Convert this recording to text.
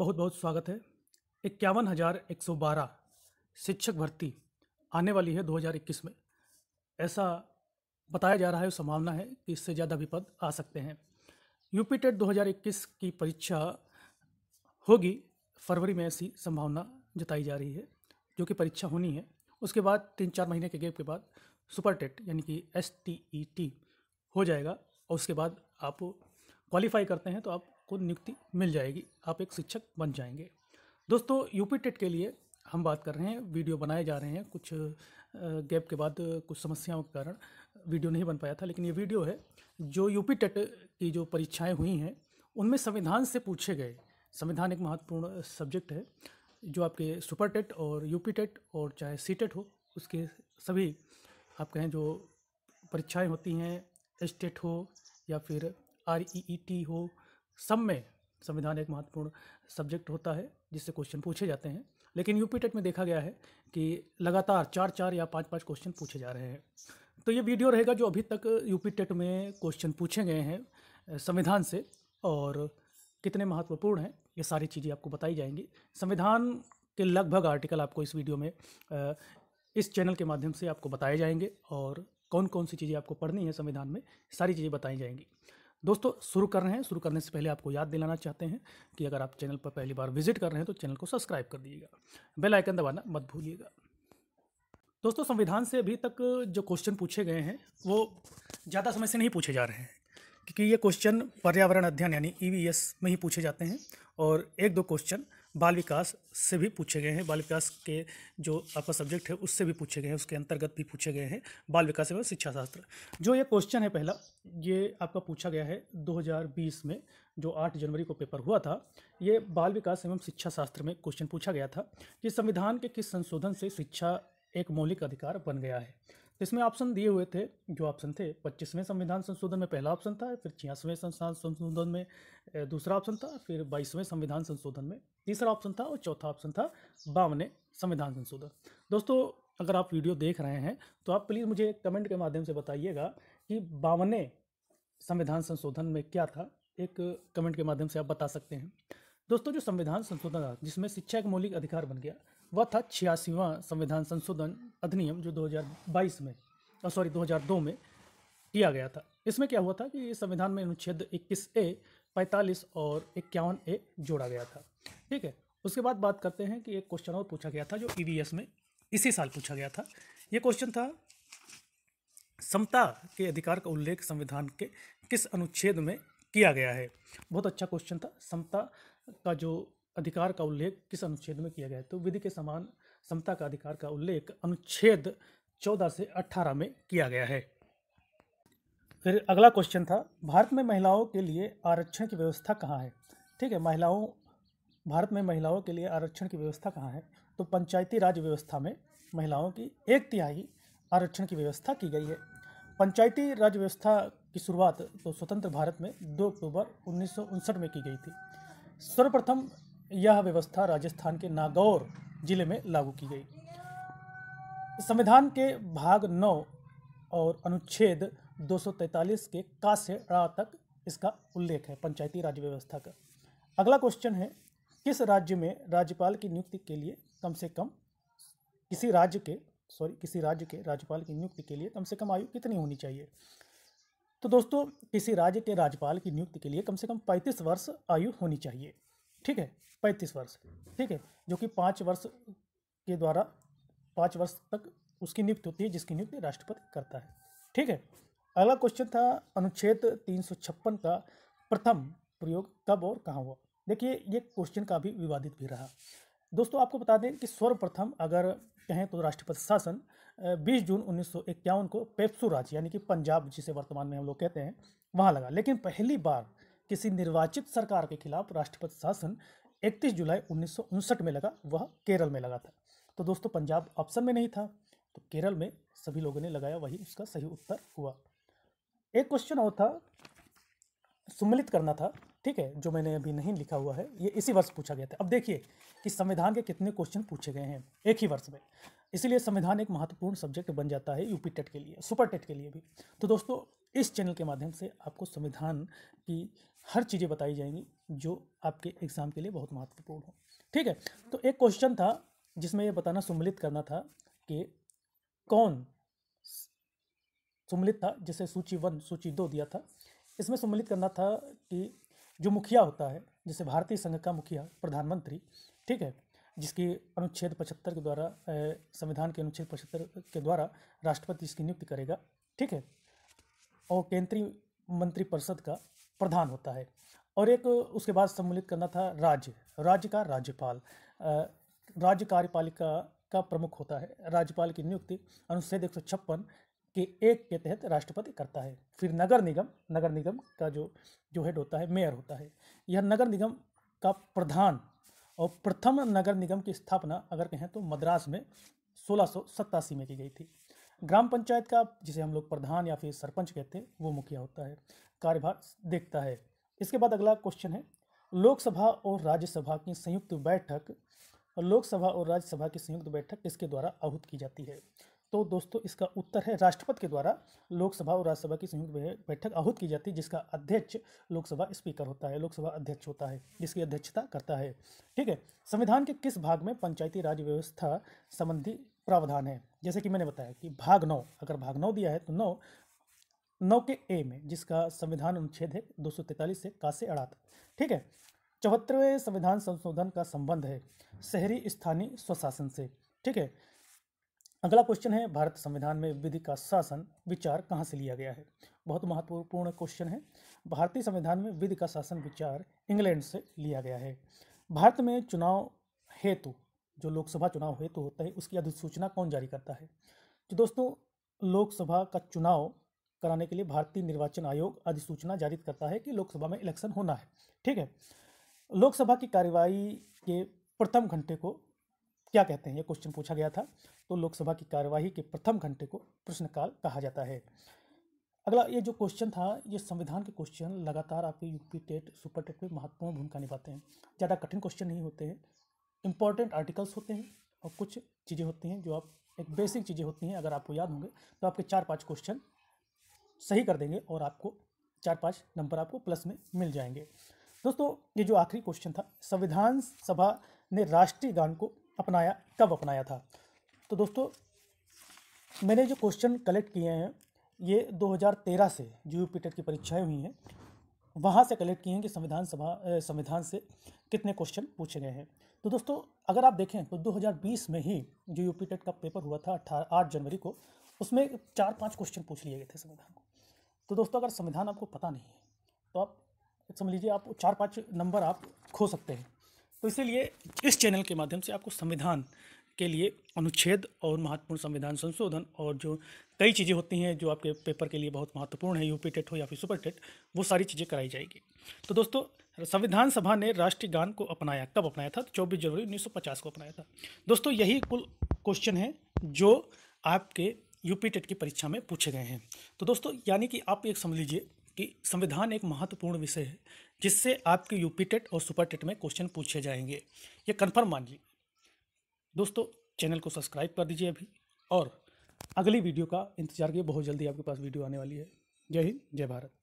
बहुत बहुत स्वागत है इक्यावन हज़ार एक सौ बारह शिक्षक भर्ती आने वाली है 2021 में ऐसा बताया जा रहा है संभावना है कि इससे ज़्यादा भी पद आ सकते हैं यूपी टेट 2021 की परीक्षा होगी फरवरी में ऐसी संभावना जताई जा रही है जो कि परीक्षा होनी है उसके बाद तीन चार महीने के गैप के बाद सुपर टेट यानी कि एस टी टी ई हो जाएगा और उसके बाद आप क्वालिफाई करते हैं तो आप आपको नियुक्ति मिल जाएगी आप एक शिक्षक बन जाएंगे दोस्तों यूपी टेट के लिए हम बात कर रहे हैं वीडियो बनाए जा रहे हैं कुछ गैप के बाद कुछ समस्याओं के कारण वीडियो नहीं बन पाया था लेकिन ये वीडियो है जो यूपी टेट की जो परीक्षाएं हुई हैं उनमें संविधान से पूछे गए संविधान एक महत्वपूर्ण सब्जेक्ट है जो आपके सुपर टेट और यूपी टेट और चाहे सी टेट हो उसके सभी आप कहें जो परीक्षाएं होती हैं एस टेट हो या फिर आर ई ई टी हो सब में संविधान एक महत्वपूर्ण सब्जेक्ट होता है जिससे क्वेश्चन पूछे जाते हैं लेकिन यूपी टेट में देखा गया है कि लगातार चार चार या पाँच पाँच क्वेश्चन पूछे जा रहे हैं तो ये वीडियो रहेगा जो अभी तक यूपी टेट में क्वेश्चन पूछे गए हैं संविधान से और कितने महत्वपूर्ण हैं ये सारी चीज़ें आपको बताई जाएंगी संविधान के लगभग आर्टिकल आपको इस वीडियो में इस चैनल के माध्यम से आपको बताए जाएंगे और कौन कौन सी चीज़ें आपको पढ़नी है संविधान में सारी चीज़ें बताई जाएंगी दोस्तों शुरू कर रहे हैं शुरू करने से पहले आपको याद दिलाना चाहते हैं कि अगर आप चैनल पर पहली बार विजिट कर रहे हैं तो चैनल को सब्सक्राइब कर दीजिएगा बेल आइकन दबाना मत भूलिएगा दोस्तों संविधान से अभी तक जो क्वेश्चन पूछे गए हैं वो ज़्यादा समय से नहीं पूछे जा रहे हैं क्योंकि ये क्वेश्चन पर्यावरण अध्ययन यानी ई e में ही पूछे जाते हैं और एक दो क्वेश्चन बाल विकास से भी पूछे गए हैं बाल विकास के जो आपका सब्जेक्ट है उससे भी पूछे गए हैं उसके अंतर्गत भी पूछे गए हैं बाल विकास एवं शिक्षा शास्त्र जो ये क्वेश्चन है पहला ये आपका पूछा गया है 2020 में जो 8 जनवरी को पेपर हुआ था ये बाल विकास एवं शिक्षा शास्त्र में क्वेश्चन पूछा गया था कि संविधान के किस संशोधन से शिक्षा एक मौलिक अधिकार बन गया है इसमें ऑप्शन दिए हुए थे जो ऑप्शन थे पच्चीसवें संविधान संशोधन में पहला ऑप्शन था फिर छियासवें संस्थान संशोधन में दूसरा ऑप्शन था फिर बाईसवें संविधान संशोधन में तीसरा ऑप्शन था और चौथा ऑप्शन था बावनवें संविधान संशोधन दोस्तों अगर आप वीडियो देख रहे हैं तो आप प्लीज़ मुझे कमेंट के माध्यम से बताइएगा कि बावनवें संविधान संशोधन में क्या था एक कमेंट के माध्यम से आप बता सकते हैं दोस्तों जो संविधान संशोधन था जिसमें शिक्षा एक मौलिक अधिकार बन गया वह था छियासीवा संविधान संशोधन अधिनियम जो 2022 में सॉरी 2002 में किया गया था इसमें क्या हुआ था कि संविधान में अनुच्छेद 21 ए 45 और इक्यावन ए जोड़ा गया था ठीक है उसके बाद बात करते हैं कि एक क्वेश्चन और पूछा गया था जो ई e में इसी साल पूछा गया था ये क्वेश्चन था समता के अधिकार का उल्लेख संविधान के किस अनुच्छेद में किया गया है बहुत अच्छा क्वेश्चन था समता का जो अधिकार का उल्लेख किस अनुच्छेद में किया गया है तो विधि के समान समता का अधिकार का उल्लेख अनुच्छेद 14 से 18 में किया गया है फिर अगला क्वेश्चन था भारत में महिलाओं के लिए आरक्षण की व्यवस्था कहाँ है ठीक है महिलाओं भारत में महिलाओं के लिए आरक्षण की व्यवस्था कहाँ है तो पंचायती राज व्यवस्था में महिलाओं की एक तिहाई आरक्षण की व्यवस्था की गई है पंचायती राज व्यवस्था की शुरुआत तो स्वतंत्र भारत में 2 अक्टूबर उन्नीस में की गई थी सर्वप्रथम यह व्यवस्था राजस्थान के नागौर जिले में लागू की गई संविधान के भाग नौ और अनुच्छेद 243 के का से रा तक इसका उल्लेख है पंचायती राज व्यवस्था का अगला क्वेश्चन है किस राज्य में राज्यपाल की नियुक्ति के लिए कम से कम किसी राज्य के सॉरी किसी राज्य के राज्यपाल की नियुक्ति के लिए कम से कम आयु कितनी होनी चाहिए तो दोस्तों किसी राज्य के राज्यपाल की नियुक्ति के लिए कम से कम 35 वर्ष आयु होनी चाहिए ठीक है पैंतीस वर्ष ठीक है जो कि पाँच वर्ष के द्वारा पाँच वर्ष तक उसकी नियुक्ति होती है जिसकी नियुक्ति राष्ट्रपति करता है ठीक है अगला क्वेश्चन था अनुच्छेद तीन सौ छप्पन का प्रथम प्रयोग कब और कहाँ हुआ देखिए ये क्वेश्चन काफ़ी विवादित भी रहा दोस्तों आपको बता दें कि सर्वप्रथम अगर कहें तो राष्ट्रपति शासन 20 जून उन्नीस को पेप्सू राज्य यानी कि पंजाब जिसे वर्तमान में हम लोग कहते हैं वहाँ लगा लेकिन पहली बार किसी निर्वाचित सरकार के खिलाफ राष्ट्रपति शासन 31 जुलाई उन्नीस में लगा वह केरल में लगा था तो दोस्तों पंजाब ऑप्शन में नहीं था तो केरल में सभी लोगों ने लगाया वही उसका सही उत्तर हुआ एक क्वेश्चन और था सुमिलित करना था ठीक है जो मैंने अभी नहीं लिखा हुआ है ये इसी वर्ष पूछा गया था अब देखिए कि संविधान के कितने क्वेश्चन पूछे गए हैं एक ही वर्ष में इसीलिए संविधान एक महत्वपूर्ण सब्जेक्ट बन जाता है यूपी टेट के लिए सुपर टेट के लिए भी तो दोस्तों इस चैनल के माध्यम से आपको संविधान की हर चीज़ें बताई जाएंगी जो आपके एग्ज़ाम के लिए बहुत महत्वपूर्ण हो ठीक है तो एक क्वेश्चन था जिसमें यह बताना सम्मिलित करना था कि कौन सम्मिलित था जिसे सूची वन सूची दो दिया था इसमें सम्मिलित करना था कि जो मुखिया होता है जैसे भारतीय संघ का मुखिया प्रधानमंत्री ठीक है जिसकी अनुच्छेद पचहत्तर के द्वारा संविधान के अनुच्छेद पचहत्तर के द्वारा राष्ट्रपति इसकी नियुक्ति करेगा ठीक है और केंद्रीय मंत्रिपरिषद का प्रधान होता है और एक उसके बाद सम्मिलित करना था राज्य राज्य का राज्यपाल राज्य कार्यपालिका का प्रमुख होता है राज्यपाल की नियुक्ति अनुच्छेद एक के एक के तहत राष्ट्रपति करता है फिर नगर निगम नगर निगम का जो जो हेड होता है मेयर होता है यह नगर निगम का प्रधान और प्रथम नगर निगम की स्थापना अगर कहें तो मद्रास में सोलह में की गई थी ग्राम पंचायत का जिसे हम लोग प्रधान या फिर सरपंच कहते हैं वो मुखिया होता है कार्यभार देखता है इसके बाद अगला क्वेश्चन है लोकसभा और राज्यसभा की संयुक्त बैठक लोकसभा और राज्यसभा की संयुक्त बैठक किसके द्वारा आहूत की जाती है तो दोस्तों इसका उत्तर है राष्ट्रपति के द्वारा लोकसभा और राज्यसभा की संयुक्त बैठक आहूत की जाती है जिसका अध्यक्ष लोकसभा स्पीकर होता है लोकसभा अध्यक्ष होता है जिसकी अध्यक्षता करता है ठीक है संविधान के किस भाग में पंचायती राज व्यवस्था संबंधी प्रावधान है जैसे कि मैंने बताया कि भाग नौ अगर भाग नौ दिया है तो नौ नौ के ए में जिसका संविधान अनुच्छेद है दो से का से अड़ात ठीक है चौहत्तरवें संविधान संशोधन का संबंध है शहरी स्थानीय स्वशासन से ठीक है अगला क्वेश्चन है भारत संविधान में विधि का शासन विचार कहाँ से लिया गया है बहुत महत्वपूर्ण क्वेश्चन है भारतीय संविधान में विधि का शासन विचार इंग्लैंड से लिया गया है भारत में चुनाव हेतु जो लोकसभा चुनाव हेतु तो होता है उसकी अधिसूचना कौन जारी करता है तो दोस्तों लोकसभा का चुनाव कराने के लिए भारतीय निर्वाचन आयोग अधिसूचना जारी करता है कि लोकसभा में इलेक्शन होना है ठीक है लोकसभा की कार्यवाही के प्रथम घंटे को क्या कहते हैं ये क्वेश्चन पूछा गया था तो लोकसभा की कार्यवाही के प्रथम घंटे को प्रश्नकाल कहा जाता है अगला ये जो क्वेश्चन था ये संविधान के क्वेश्चन लगातार आपके यूपी टेट सुपर टेट में महत्वपूर्ण भूमिका निभाते हैं ज़्यादा कठिन क्वेश्चन नहीं होते हैं इंपॉर्टेंट आर्टिकल्स होते हैं और कुछ चीज़ें होती हैं जो आप एक बेसिक चीज़ें होती हैं अगर आपको याद होंगे तो आपके चार पाँच क्वेश्चन सही कर देंगे और आपको चार पाँच नंबर आपको प्लस में मिल जाएंगे दोस्तों ये जो आखिरी क्वेश्चन था संविधान सभा ने राष्ट्रीय गान को अपनाया कब अपनाया था तो दोस्तों मैंने जो क्वेश्चन कलेक्ट किए हैं ये 2013 से जो पीटेट e की परीक्षाएं हुई हैं वहाँ से कलेक्ट किए हैं कि संविधान सभा संविधान से कितने क्वेश्चन पूछे गए हैं तो दोस्तों अगर आप देखें तो 2020 में ही जो यूपी टेट का पेपर हुआ था अठारह आठ जनवरी को उसमें चार पाँच क्वेश्चन पूछ लिए गए थे संविधान को तो दोस्तों अगर संविधान आपको पता नहीं है तो आप समझ लीजिए आप चार पाँच नंबर आप खो सकते हैं तो इसीलिए इस चैनल के माध्यम से आपको संविधान के लिए अनुच्छेद और महत्वपूर्ण संविधान संशोधन और जो कई चीज़ें होती हैं जो आपके पेपर के लिए बहुत महत्वपूर्ण है यूपी टेट हो या फिर सुपर टेट वो सारी चीज़ें कराई जाएगी तो दोस्तों संविधान सभा ने राष्ट्रीय गान को अपनाया कब अपनाया था तो 24 जनवरी 1950 को अपनाया था दोस्तों यही कुल क्वेश्चन है जो आपके यूपी टेट की परीक्षा में पूछे गए हैं तो दोस्तों यानी कि आप एक समझ लीजिए कि संविधान एक महत्वपूर्ण विषय है जिससे आपके यूपी टेट और सुपर टेट में क्वेश्चन पूछे जाएंगे ये कन्फर्म मान लीजिए दोस्तों चैनल को सब्सक्राइब कर दीजिए अभी और अगली वीडियो का इंतजार किए बहुत जल्दी आपके पास वीडियो आने वाली है जय हिंद जय भारत